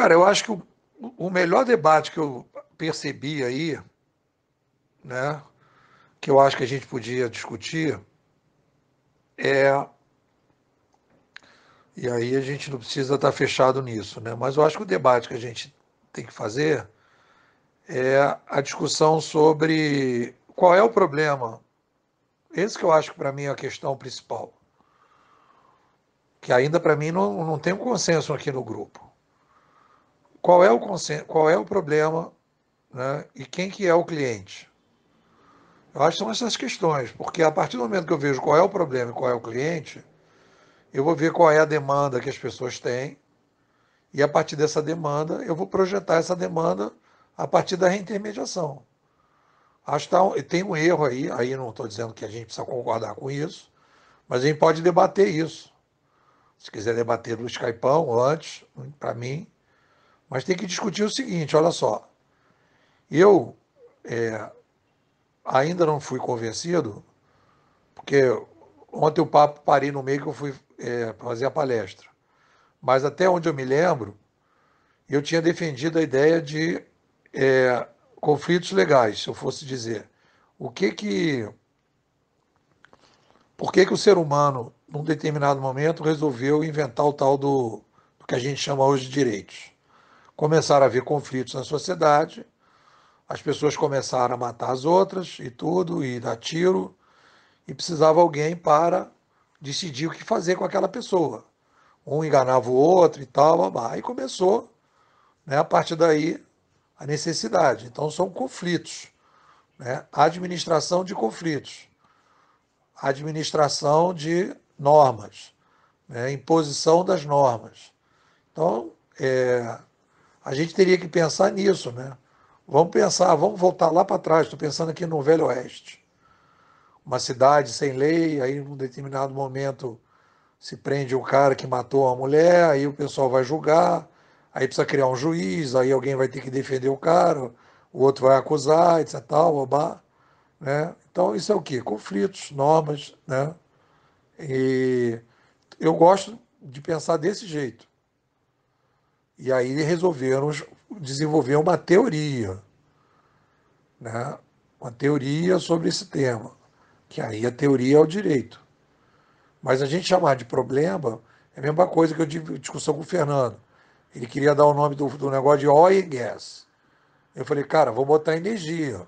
Cara, eu acho que o, o melhor debate que eu percebi aí, né, que eu acho que a gente podia discutir é e aí a gente não precisa estar fechado nisso, né? Mas eu acho que o debate que a gente tem que fazer é a discussão sobre qual é o problema. Esse que eu acho que para mim é a questão principal. Que ainda para mim não, não tem um consenso aqui no grupo qual é o consen... qual é o problema né? e quem que é o cliente. Eu acho que são essas questões, porque a partir do momento que eu vejo qual é o problema e qual é o cliente, eu vou ver qual é a demanda que as pessoas têm, e a partir dessa demanda, eu vou projetar essa demanda a partir da reintermediação. Acho que tá tem um erro aí, aí não estou dizendo que a gente precisa concordar com isso, mas a gente pode debater isso. Se quiser debater do Skypão antes, para mim, mas tem que discutir o seguinte: olha só. Eu é, ainda não fui convencido, porque ontem o papo parei no meio que eu fui é, fazer a palestra. Mas até onde eu me lembro, eu tinha defendido a ideia de é, conflitos legais, se eu fosse dizer. O que que. Por que, que o ser humano, num determinado momento, resolveu inventar o tal do, do que a gente chama hoje de direitos? começaram a haver conflitos na sociedade, as pessoas começaram a matar as outras e tudo, e dar tiro, e precisava alguém para decidir o que fazer com aquela pessoa. Um enganava o outro e tal, babá. e começou, né, a partir daí, a necessidade. Então, são conflitos, né? administração de conflitos, administração de normas, né? imposição das normas. Então, é, a gente teria que pensar nisso, né? Vamos pensar, vamos voltar lá para trás. Estou pensando aqui no Velho Oeste. Uma cidade sem lei, aí em um determinado momento se prende um cara que matou uma mulher, aí o pessoal vai julgar, aí precisa criar um juiz, aí alguém vai ter que defender o cara, o outro vai acusar, etc. Tal, obá, né? Então isso é o que? Conflitos, normas, né? E eu gosto de pensar desse jeito. E aí resolveram desenvolver uma teoria, né? uma teoria sobre esse tema, que aí a teoria é o direito. Mas a gente chamar de problema é a mesma coisa que eu tive discussão com o Fernando. Ele queria dar o nome do, do negócio de oil and gas. Eu falei, cara, vou botar energia.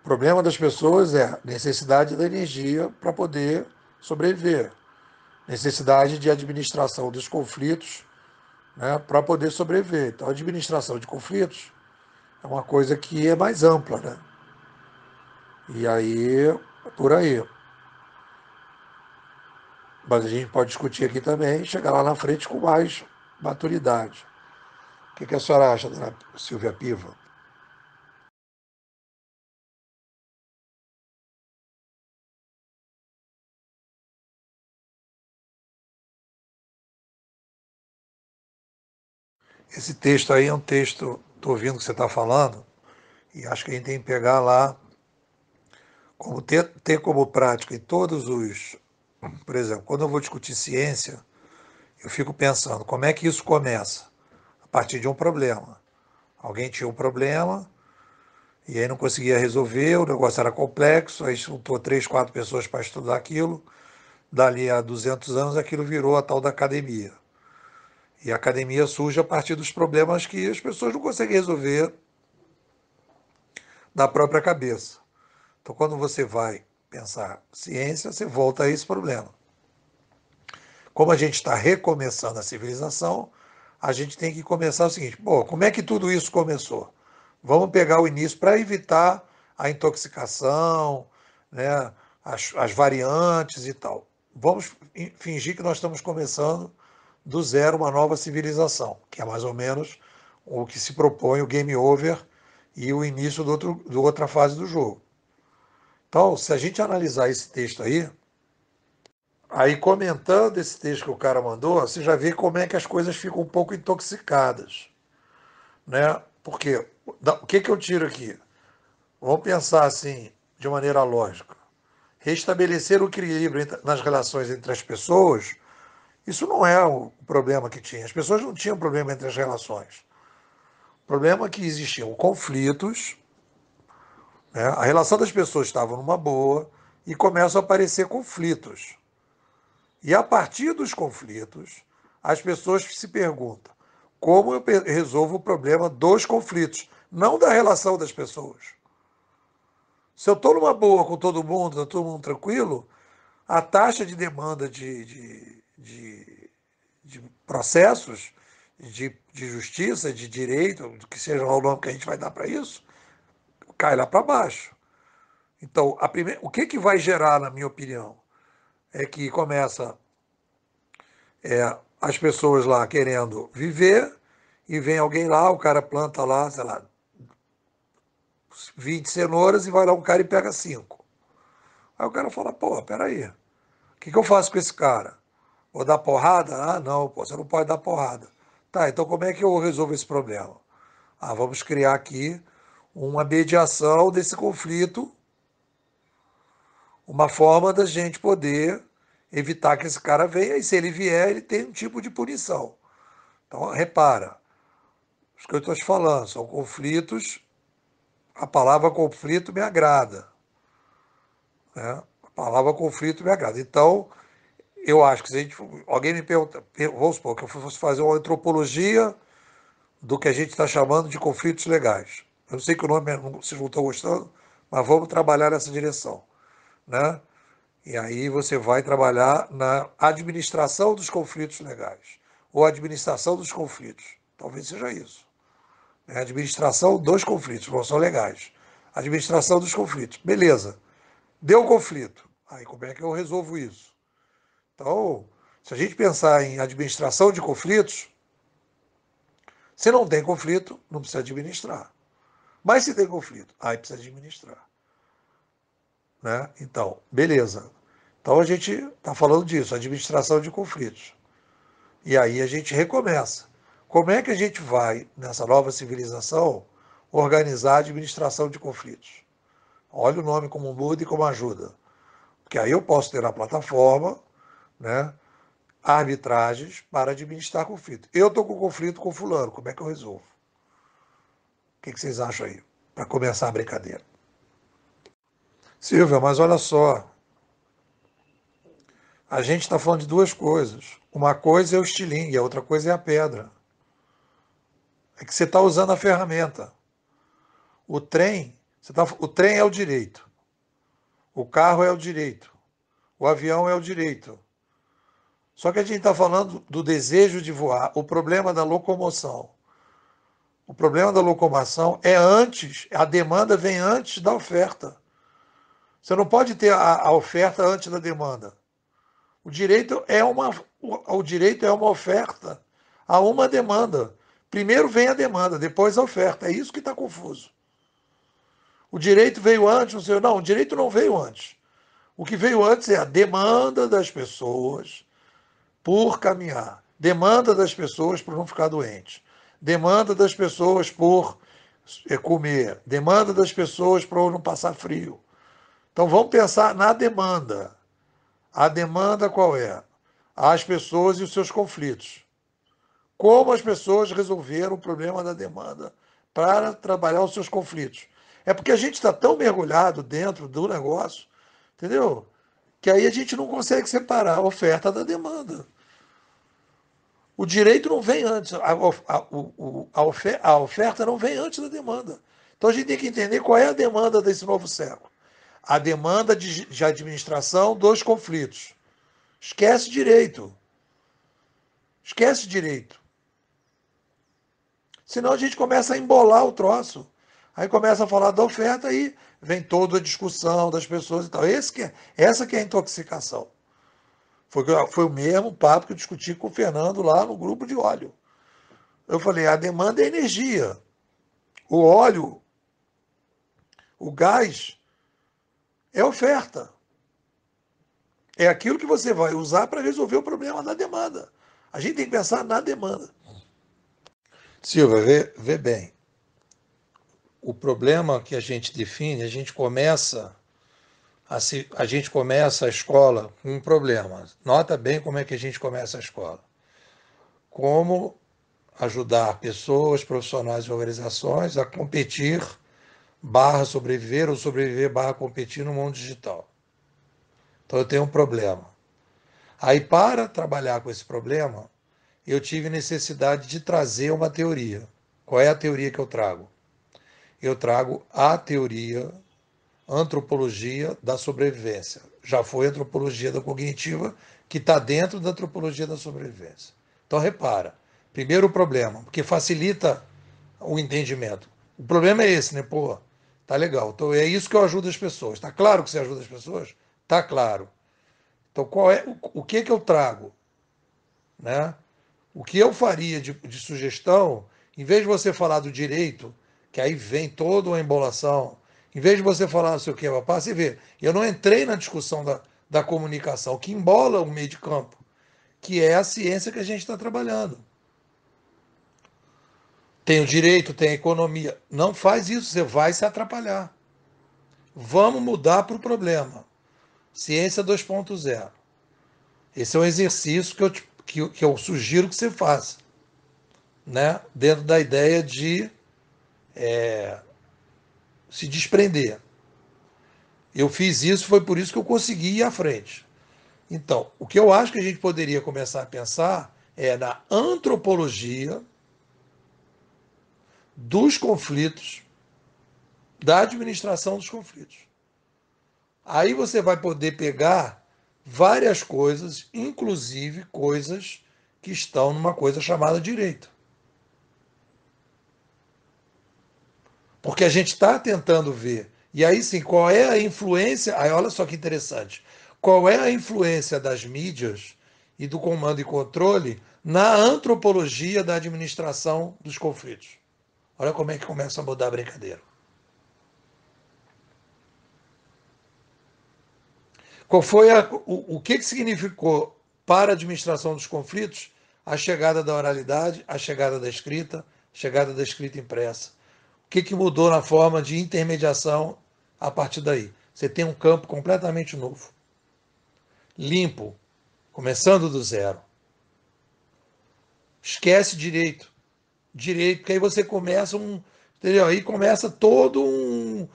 O problema das pessoas é necessidade da energia para poder sobreviver necessidade de administração dos conflitos né, para poder sobreviver. Então, a administração de conflitos é uma coisa que é mais ampla. Né? E aí, por aí. Mas a gente pode discutir aqui também, chegar lá na frente com mais maturidade. O que, que a senhora acha, dona Silvia Piva? Esse texto aí é um texto, estou ouvindo o que você está falando, e acho que a gente tem que pegar lá, como ter, ter como prática em todos os. Por exemplo, quando eu vou discutir ciência, eu fico pensando como é que isso começa? A partir de um problema. Alguém tinha um problema e aí não conseguia resolver, o negócio era complexo, aí juntou três, quatro pessoas para estudar aquilo. Dali a 200 anos, aquilo virou a tal da academia. E a academia surge a partir dos problemas que as pessoas não conseguem resolver da própria cabeça. Então, quando você vai pensar ciência, você volta a esse problema. Como a gente está recomeçando a civilização, a gente tem que começar o seguinte: bom, como é que tudo isso começou? Vamos pegar o início para evitar a intoxicação, né, as, as variantes e tal. Vamos fingir que nós estamos começando do zero uma nova civilização, que é mais ou menos o que se propõe o game over e o início do outro, do outra fase do jogo. Então, se a gente analisar esse texto aí, aí comentando esse texto que o cara mandou, você já vê como é que as coisas ficam um pouco intoxicadas. Né? Porque o que, que eu tiro aqui? Vamos pensar assim, de maneira lógica. Restabelecer o equilíbrio nas relações entre as pessoas isso não é o problema que tinha. As pessoas não tinham problema entre as relações. O problema é que existiam conflitos, né? a relação das pessoas estava numa boa e começam a aparecer conflitos. E a partir dos conflitos, as pessoas se perguntam: como eu resolvo o problema dos conflitos, não da relação das pessoas? Se eu estou numa boa com todo mundo, está todo mundo tranquilo, a taxa de demanda de, de de, de processos de, de, justiça, de direito, que seja o nome que a gente vai dar para isso, cai lá para baixo. Então, primeira, o que, que vai gerar, na minha opinião, é que começa é, as pessoas lá querendo viver e vem alguém lá, o cara planta lá, sei lá, 20 cenouras e vai lá um cara e pega cinco. Aí o cara fala, pô, peraí, o que, que eu faço com esse cara? Vou dar porrada? Ah, não, pô, você não pode dar porrada. Tá, então como é que eu resolvo esse problema? Ah, vamos criar aqui uma mediação desse conflito, uma forma da gente poder evitar que esse cara venha, e se ele vier, ele tem um tipo de punição. Então, repara, os que eu estou te falando são conflitos, a palavra conflito me agrada. Né? A palavra conflito me agrada. Então, eu acho que se gente, alguém me pergunta, vamos supor que eu fosse fazer uma antropologia do que a gente está chamando de conflitos legais. Eu não sei que o nome vocês não estão gostando, mas vamos trabalhar nessa direção. Né? E aí você vai trabalhar na administração dos conflitos legais, ou administração dos conflitos. Talvez seja isso. É administração dos conflitos, não são legais. Administração dos conflitos. Beleza. Deu conflito. Aí como é que eu resolvo isso? Então, se a gente pensar em administração de conflitos, se não tem conflito, não precisa administrar. Mas se tem conflito, aí precisa administrar. Né? Então, beleza. Então a gente está falando disso, administração de conflitos. E aí a gente recomeça. Como é que a gente vai, nessa nova civilização, organizar a administração de conflitos? Olha o nome como muda e como ajuda. Porque aí eu posso ter na plataforma né, arbitragens para administrar conflito. Eu estou com conflito com fulano, como é que eu resolvo? O que, que vocês acham aí? Para começar a brincadeira. Silvia, mas olha só. A gente está falando de duas coisas. Uma coisa é o estilingue, a outra coisa é a pedra. É que você está usando a ferramenta. O trem, você tá, o trem é o direito. O carro é o direito. O avião é o direito. Só que a gente está falando do desejo de voar, o problema da locomoção. O problema da locomoção é antes, a demanda vem antes da oferta. Você não pode ter a, a oferta antes da demanda. O direito é uma o, o direito é uma oferta a uma demanda. Primeiro vem a demanda, depois a oferta. É isso que está confuso. O direito veio antes, não sei, não, o direito não veio antes. O que veio antes é a demanda das pessoas por caminhar, demanda das pessoas por não ficar doente, demanda das pessoas por eh, comer, demanda das pessoas por não passar frio. Então vamos pensar na demanda. A demanda qual é? As pessoas e os seus conflitos. Como as pessoas resolveram o problema da demanda para trabalhar os seus conflitos. É porque a gente está tão mergulhado dentro do negócio, entendeu? que aí a gente não consegue separar a oferta da demanda. O direito não vem antes, a, a, a, oferta não vem antes da demanda. Então a gente tem que entender qual é a demanda desse novo século. A demanda de, de administração dos conflitos. Esquece direito. Esquece direito. Senão a gente começa a embolar o troço. Aí começa a falar da oferta e vem toda a discussão das pessoas e tal. Esse que é, essa que é a intoxicação. Foi, foi o mesmo papo que eu discuti com o Fernando lá no grupo de óleo. Eu falei, a demanda é energia. O óleo, o gás, é oferta. É aquilo que você vai usar para resolver o problema da demanda. A gente tem que pensar na demanda. Silva, vê, vê bem o problema que a gente define, a gente começa a, se, a gente começa a escola com um problema. Nota bem como é que a gente começa a escola. Como ajudar pessoas, profissionais e organizações a competir barra sobreviver ou sobreviver barra competir no mundo digital. Então eu tenho um problema. Aí para trabalhar com esse problema, eu tive necessidade de trazer uma teoria. Qual é a teoria que eu trago? eu trago a teoria antropologia da sobrevivência. Já foi antropologia da cognitiva, que está dentro da antropologia da sobrevivência. Então, repara. Primeiro o problema, porque facilita o entendimento. O problema é esse, né? Pô, tá legal. Então, é isso que eu ajudo as pessoas. Está claro que você ajuda as pessoas? Está claro. Então, qual é o, o que que eu trago? Né? O que eu faria de, de sugestão, em vez de você falar do direito, que aí vem toda uma embolação. Em vez de você falar não sei o que, passa e vê. Eu não entrei na discussão da, da comunicação, que embola o meio de campo, que é a ciência que a gente está trabalhando. Tem o direito, tem a economia. Não faz isso, você vai se atrapalhar. Vamos mudar para o problema. Ciência 2.0. Esse é um exercício que eu, que, que eu sugiro que você faça, né? dentro da ideia de é, se desprender. Eu fiz isso, foi por isso que eu consegui ir à frente. Então, o que eu acho que a gente poderia começar a pensar é na antropologia dos conflitos, da administração dos conflitos. Aí você vai poder pegar várias coisas, inclusive coisas que estão numa coisa chamada direita. Porque a gente está tentando ver. E aí sim, qual é a influência? Aí olha só que interessante. Qual é a influência das mídias e do comando e controle na antropologia da administração dos conflitos? Olha como é que começa a mudar a brincadeira. Qual foi a, o, o que, que significou para a administração dos conflitos a chegada da oralidade, a chegada da escrita, a chegada da escrita impressa? que, que mudou na forma de intermediação a partir daí? Você tem um campo completamente novo, limpo, começando do zero. Esquece direito. Direito, porque aí você começa um. Entendeu? Aí começa todo um.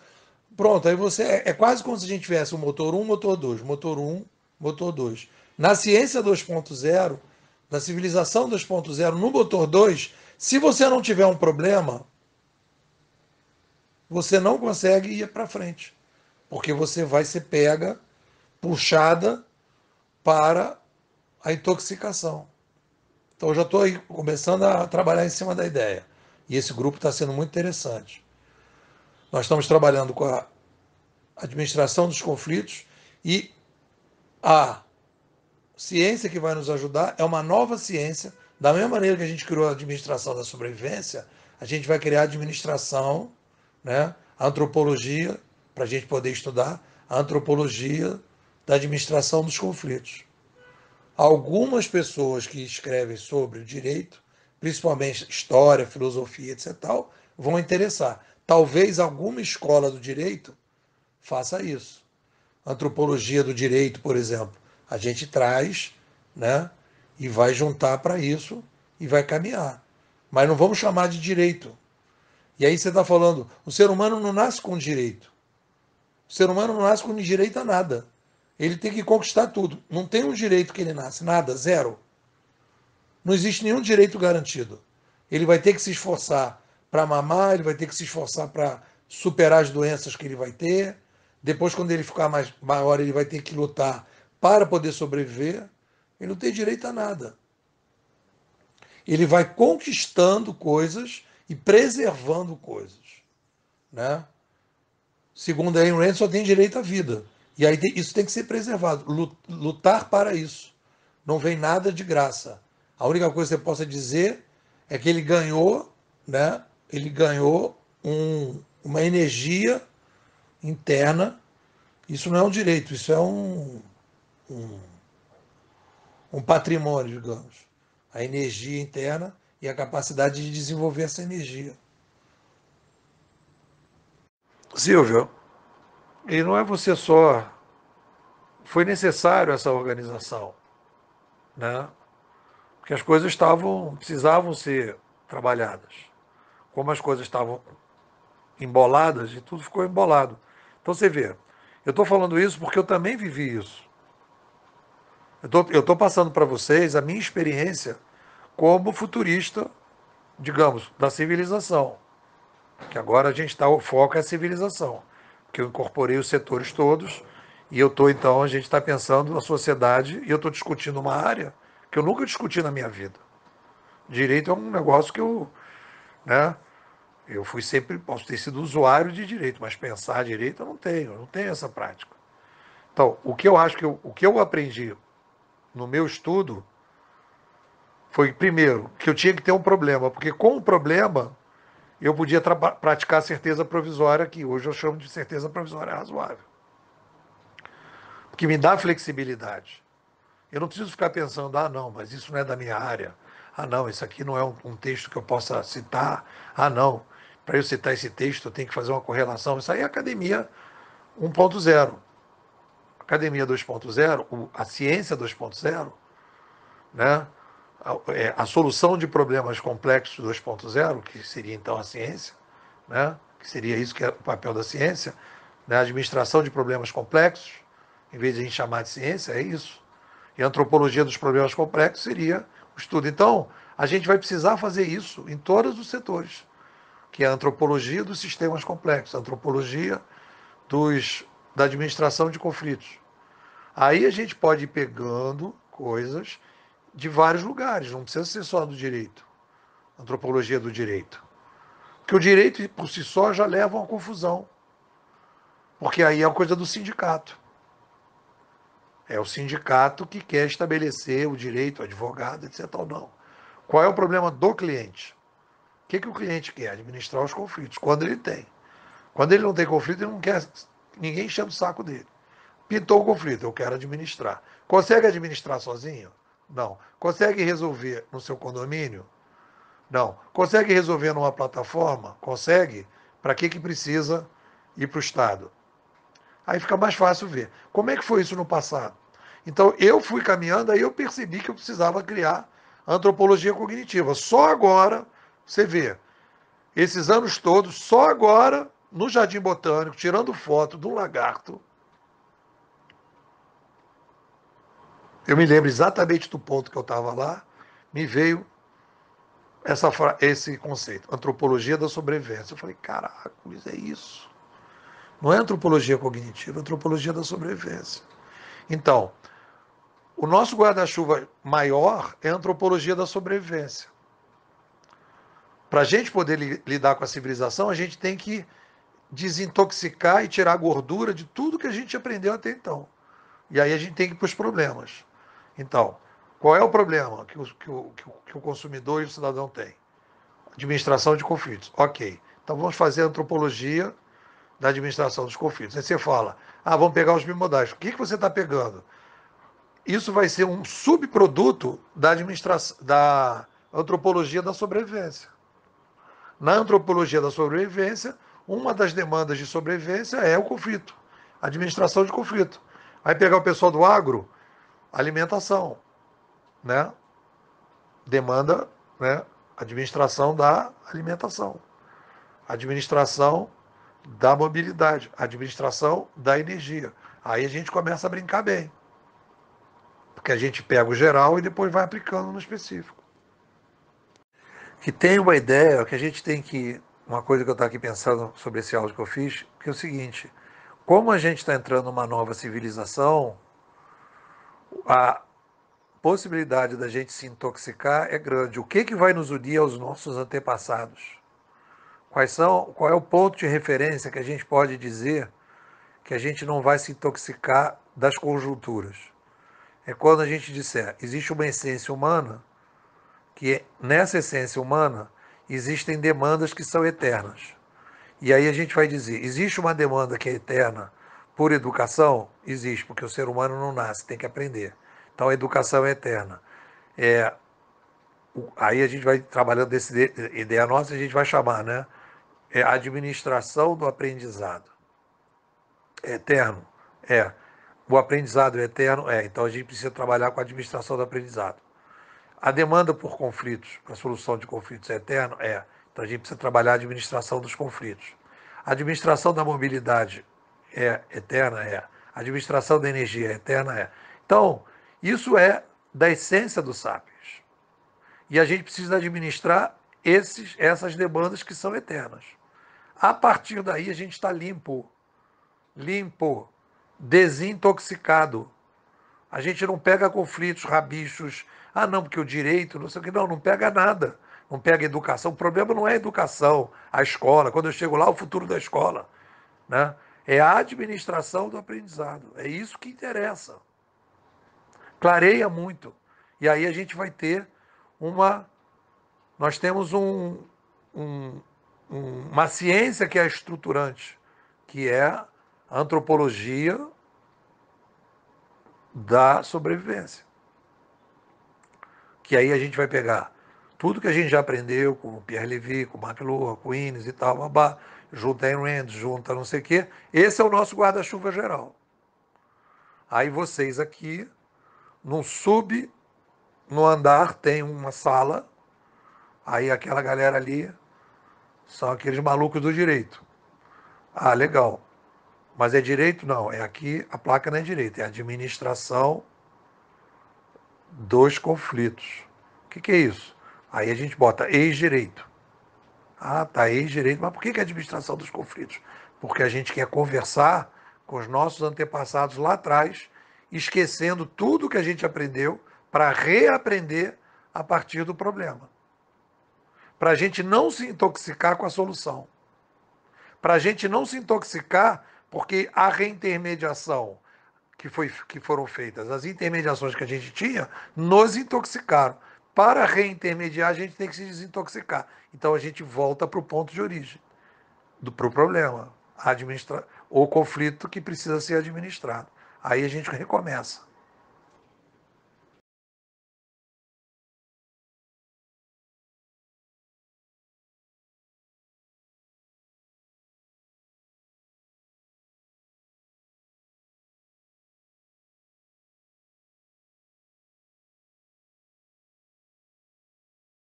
Pronto, aí você. É, é quase como se a gente tivesse um motor 1, motor 2, motor 1, motor 2. Na ciência 2.0, na civilização 2.0, no motor 2, se você não tiver um problema, você não consegue ir para frente, porque você vai ser pega, puxada para a intoxicação. Então, eu já estou começando a trabalhar em cima da ideia. E esse grupo está sendo muito interessante. Nós estamos trabalhando com a administração dos conflitos e a ciência que vai nos ajudar é uma nova ciência. Da mesma maneira que a gente criou a administração da sobrevivência, a gente vai criar a administração né? A antropologia, para a gente poder estudar, a antropologia da administração dos conflitos. Algumas pessoas que escrevem sobre o direito, principalmente história, filosofia, etc., tal, vão interessar. Talvez alguma escola do direito faça isso. Antropologia do direito, por exemplo, a gente traz, né? E vai juntar para isso e vai caminhar. Mas não vamos chamar de direito, e aí você está falando, o ser humano não nasce com direito. O ser humano não nasce com direito a nada. Ele tem que conquistar tudo. Não tem um direito que ele nasce, nada, zero. Não existe nenhum direito garantido. Ele vai ter que se esforçar para mamar, ele vai ter que se esforçar para superar as doenças que ele vai ter. Depois, quando ele ficar mais maior, ele vai ter que lutar para poder sobreviver. Ele não tem direito a nada. Ele vai conquistando coisas e preservando coisas. Né? Segundo a Ayn Rand, só tem direito à vida. E aí isso tem que ser preservado, lutar para isso. Não vem nada de graça. A única coisa que você possa dizer é que ele ganhou, né? Ele ganhou um, uma energia interna. Isso não é um direito, isso é um, um, um patrimônio, digamos. A energia interna e a capacidade de desenvolver essa energia. Silvio, e não é você só. Foi necessário essa organização, né? Porque as coisas estavam, precisavam ser trabalhadas. Como as coisas estavam emboladas e tudo ficou embolado. Então você vê, eu estou falando isso porque eu também vivi isso. Eu estou passando para vocês a minha experiência como futurista, digamos, da civilização. Que agora a gente está, o foco é a civilização, que eu incorporei os setores todos e eu estou, então, a gente está pensando na sociedade e eu estou discutindo uma área que eu nunca discuti na minha vida. Direito é um negócio que eu, né, eu fui sempre, posso ter sido usuário de direito, mas pensar direito eu não tenho, eu não tenho essa prática. Então, o que eu acho que eu, o que eu aprendi no meu estudo foi, primeiro, que eu tinha que ter um problema, porque com o problema eu podia praticar certeza provisória, que hoje eu chamo de certeza provisória razoável. Que me dá flexibilidade. Eu não preciso ficar pensando, ah, não, mas isso não é da minha área. Ah, não, isso aqui não é um, um texto que eu possa citar. Ah, não, para eu citar esse texto eu tenho que fazer uma correlação. Isso aí é academia 1.0. Academia 2.0, a ciência 2.0, né? a, é, a solução de problemas complexos 2.0, que seria então a ciência, né? que seria isso que é o papel da ciência, né? a administração de problemas complexos, em vez de a gente chamar de ciência, é isso. E a antropologia dos problemas complexos seria o estudo. Então, a gente vai precisar fazer isso em todos os setores, que é a antropologia dos sistemas complexos, a antropologia dos, da administração de conflitos. Aí a gente pode ir pegando coisas de vários lugares, não precisa ser só do direito, antropologia do direito. Porque o direito por si só já leva a uma confusão. Porque aí é uma coisa do sindicato. É o sindicato que quer estabelecer o direito, o advogado, etc. Ou não. Qual é o problema do cliente? O que, que o cliente quer? Administrar os conflitos, quando ele tem. Quando ele não tem conflito, ele não quer ninguém enchendo o saco dele. Pintou o conflito, eu quero administrar. Consegue administrar sozinho? Não. Consegue resolver no seu condomínio? Não. Consegue resolver numa plataforma? Consegue? Para que, que precisa ir para o Estado? Aí fica mais fácil ver. Como é que foi isso no passado? Então, eu fui caminhando, aí eu percebi que eu precisava criar antropologia cognitiva. Só agora você vê. Esses anos todos, só agora, no Jardim Botânico, tirando foto de um lagarto, Eu me lembro exatamente do ponto que eu estava lá, me veio essa, esse conceito, antropologia da sobrevivência. Eu falei, caraca, é isso. Não é antropologia cognitiva, é antropologia da sobrevivência. Então, o nosso guarda-chuva maior é a antropologia da sobrevivência. Para a gente poder li lidar com a civilização, a gente tem que desintoxicar e tirar a gordura de tudo que a gente aprendeu até então. E aí a gente tem que ir para os problemas. Então, qual é o problema que o, que o, que o consumidor e o cidadão têm? Administração de conflitos. Ok. Então vamos fazer a antropologia da administração dos conflitos. Aí você fala, ah, vamos pegar os bimodais. O que, que você está pegando? Isso vai ser um subproduto da, administração, da antropologia da sobrevivência. Na antropologia da sobrevivência, uma das demandas de sobrevivência é o conflito, administração de conflito. Aí pegar o pessoal do agro, alimentação, né? Demanda, né? Administração da alimentação, administração da mobilidade, administração da energia. Aí a gente começa a brincar bem, porque a gente pega o geral e depois vai aplicando no específico. Que tem uma ideia que a gente tem que uma coisa que eu estava aqui pensando sobre esse áudio que eu fiz, que é o seguinte: como a gente está entrando numa nova civilização, a possibilidade da gente se intoxicar é grande. O que, que vai nos unir aos nossos antepassados? Quais são, qual é o ponto de referência que a gente pode dizer que a gente não vai se intoxicar das conjunturas? É quando a gente disser, existe uma essência humana, que é, nessa essência humana existem demandas que são eternas. E aí a gente vai dizer, existe uma demanda que é eterna, por educação, existe, porque o ser humano não nasce, tem que aprender. Então a educação é eterna. É, aí a gente vai trabalhando desse ideia nossa, a gente vai chamar, né? É a administração do aprendizado. É eterno? É. O aprendizado é eterno? É. Então a gente precisa trabalhar com a administração do aprendizado. A demanda por conflitos, para solução de conflitos é eterno? É. Então a gente precisa trabalhar a administração dos conflitos. A administração da mobilidade é eterna, é. A administração da energia é eterna, é. Então, isso é da essência do sapiens. E a gente precisa administrar esses, essas demandas que são eternas. A partir daí, a gente está limpo, limpo, desintoxicado. A gente não pega conflitos, rabichos. Ah, não, porque o direito, não sei o que. Não, não pega nada. Não pega educação. O problema não é a educação, a escola. Quando eu chego lá, é o futuro da escola. Né? É a administração do aprendizado. É isso que interessa. Clareia muito. E aí a gente vai ter uma. Nós temos um, um, uma ciência que é estruturante, que é a antropologia da sobrevivência. Que aí a gente vai pegar tudo que a gente já aprendeu com Pierre Levy, com Macluha, com Ines e tal, babá, junta Rand, junta não sei o quê. Esse é o nosso guarda-chuva geral. Aí vocês aqui, num sub, no andar, tem uma sala. Aí aquela galera ali são aqueles malucos do direito. Ah, legal. Mas é direito? Não. É aqui, a placa não é direito, é administração dos conflitos. O que, que é isso? Aí a gente bota ex-direito. Ah, tá aí direito. Mas por que, a administração dos conflitos? Porque a gente quer conversar com os nossos antepassados lá atrás, esquecendo tudo que a gente aprendeu para reaprender a partir do problema. Para a gente não se intoxicar com a solução. Para a gente não se intoxicar, porque a reintermediação que, foi, que foram feitas, as intermediações que a gente tinha, nos intoxicaram. Para reintermediar, a gente tem que se desintoxicar. Então a gente volta para o ponto de origem, do pro problema, administra... ou conflito que precisa ser administrado. Aí a gente recomeça.